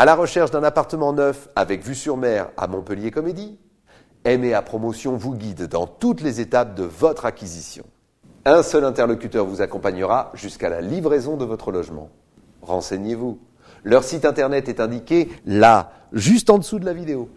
à la recherche d'un appartement neuf avec vue sur mer à Montpellier Comédie, à Promotion vous guide dans toutes les étapes de votre acquisition. Un seul interlocuteur vous accompagnera jusqu'à la livraison de votre logement. Renseignez-vous. Leur site internet est indiqué là, juste en dessous de la vidéo.